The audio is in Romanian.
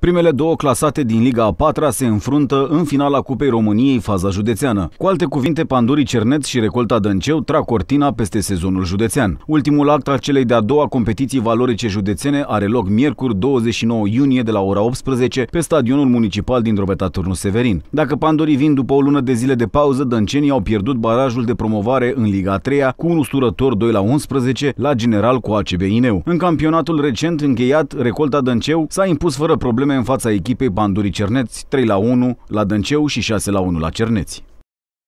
Primele două clasate din Liga a patra se înfruntă în finala Cupei României faza județeană. Cu alte cuvinte, Pandurii Cerneț și Recolta Dănceu trag cortina peste sezonul județean. Ultimul act al celei de-a doua competiții valorice județene are loc miercuri 29 iunie de la ora 18 pe stadionul municipal din Drobeta Turnu Severin. Dacă Pandurii vin după o lună de zile de pauză, Dăncenii au pierdut barajul de promovare în Liga a treia cu un usturător 2 la 11 la general cu ACB Ineu. În campionatul recent încheiat, Recolta Dănceu s-a impus fără probleme vreme în fața echipei Bandurii Cerneți 3 la 1 la Dânceu și 6 la 1 la Cerneți.